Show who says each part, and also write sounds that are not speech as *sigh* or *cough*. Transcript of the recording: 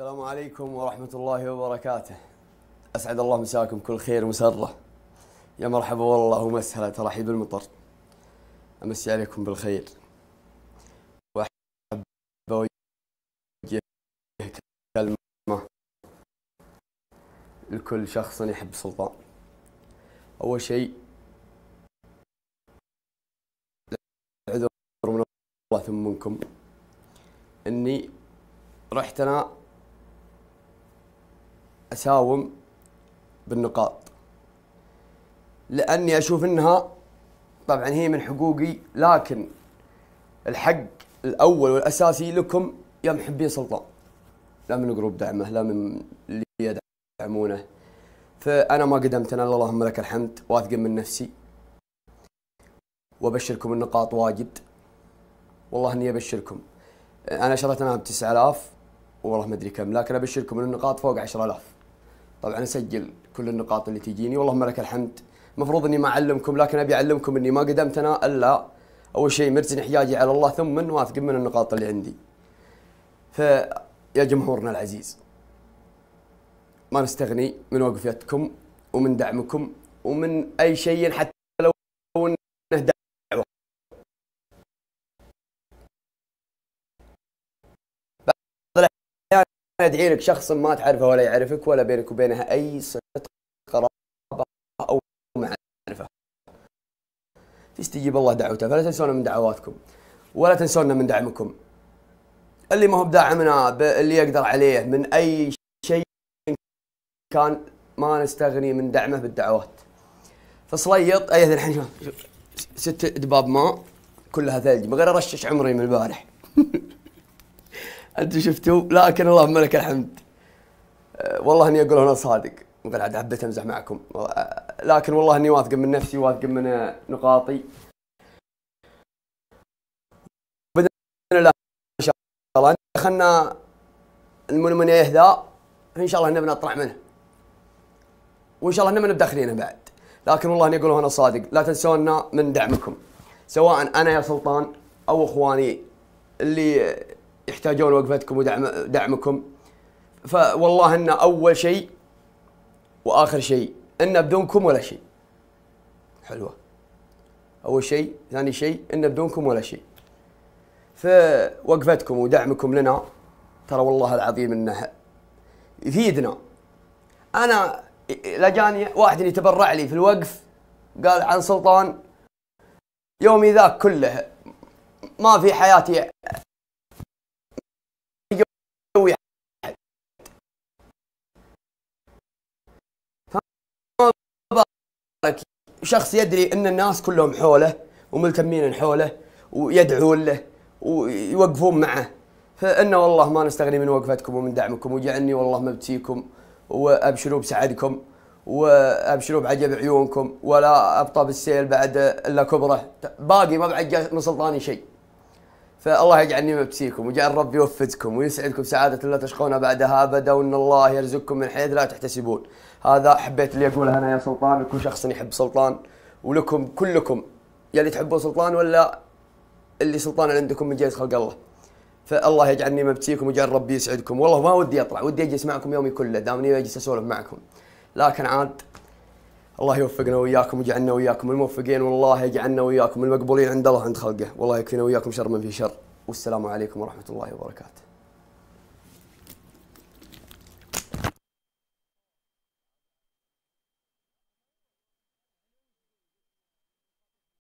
Speaker 1: السلام عليكم ورحمة الله وبركاته أسعد الله مساكم كل خير ومسرة يا مرحبا والله ومسهلا ترحيب المطر أمسي عليكم بالخير وأحب أوجه كلمة لكل شخص يحب سلطان أول شيء العذر من الله ثم منكم إني رحت أنا اساوم بالنقاط لاني اشوف انها طبعا هي من حقوقي لكن الحق الاول والاساسي لكم يا محبي سلطان لا من جروب دعمه لا من اللي يدعمونه فانا ما قدمت انا اللهم لك الحمد واثق من نفسي وابشركم النقاط واجد والله اني ابشركم انا شريت انا ب 9000 والله ما ادري كم لكن ابشركم ان النقاط فوق 10000 طبعا اسجل كل النقاط اللي تجيني واللهم لك الحمد المفروض اني ما اعلمكم لكن ابي اعلمكم اني ما قدمت انا الا اول شيء مرتني احتياجي على الله ثم واثق من النقاط اللي عندي. فيا جمهورنا العزيز ما نستغني من وقفيتكم ومن دعمكم ومن اي شيء حتى لو يدعي لك شخص ما تعرفه ولا يعرفك ولا بينك وبينها اي صله قرابه او معرفه تستجيب الله دعوته فلا تنسونا من دعواتكم ولا تنسونا من دعمكم اللي ما هو بداعمنا اللي يقدر عليه من اي شيء كان ما نستغني من دعمه بالدعوات فصليط اي الحين ست دباب ماء كلها ثلج غير ارشش عمري من البارح *laughs* انتم شفتوا لكن اللهم لك الحمد أه، والله اني اقول انا صادق ما عاد حبيت امزح معكم أه، لكن والله اني واثق من نفسي واثق من نقاطي باذن الله ان شاء الله خلنا المنمنيه يهدى ان شاء الله نبي نطلع منه وان شاء الله نبي بداخلينه بعد لكن والله اني اقول انا صادق لا تنسونا من دعمكم سواء انا يا سلطان او اخواني اللي يحتاجون وقفتكم ودعم دعمكم فوالله ان اول شيء واخر شيء ان بدونكم ولا شيء حلوه اول شيء ثاني شيء ان بدونكم ولا شيء فوقفتكم ودعمكم لنا ترى والله العظيم انه يفيدنا انا لجاني واحد يتبرع لي في الوقف قال عن سلطان يومي ذاك كله ما في حياتي شخص يدري ان الناس كلهم حوله وملتمين حوله ويدعون له ويوقفون معه فإن والله ما نستغني من وقفتكم ومن دعمكم وجعلني والله مبتيكم وأبشروا بسعدكم وأبشروا بعجب عيونكم ولا أبطى بالسيل بعد إلا كبره باقي ما بعد من سلطاني شيء فالله يجعلني مبسيكم ويجعل رب يوفقكم ويسعدكم سعاده لا تشقون بعدها ابدا وان الله يرزقكم من حيث لا تحتسبون. هذا حبيت اللي اقوله انا يا سلطان لكل شخص يحب سلطان ولكم كلكم يلي تحبون سلطان ولا اللي سلطان عندكم من جهه خلق الله. فالله يجعلني مبتيكم ويجعل ربي يسعدكم والله ما ودي اطلع ودي اجلس معكم يومي كله دامني اجلس اسولف معكم لكن عاد الله يوفقنا وياكم ويجعلنا وياكم الموفقين والله يجعلنا وياكم المقبولين عند الله عند خلقه والله يكفينا وياكم شر من في شر والسلام عليكم ورحمه الله وبركاته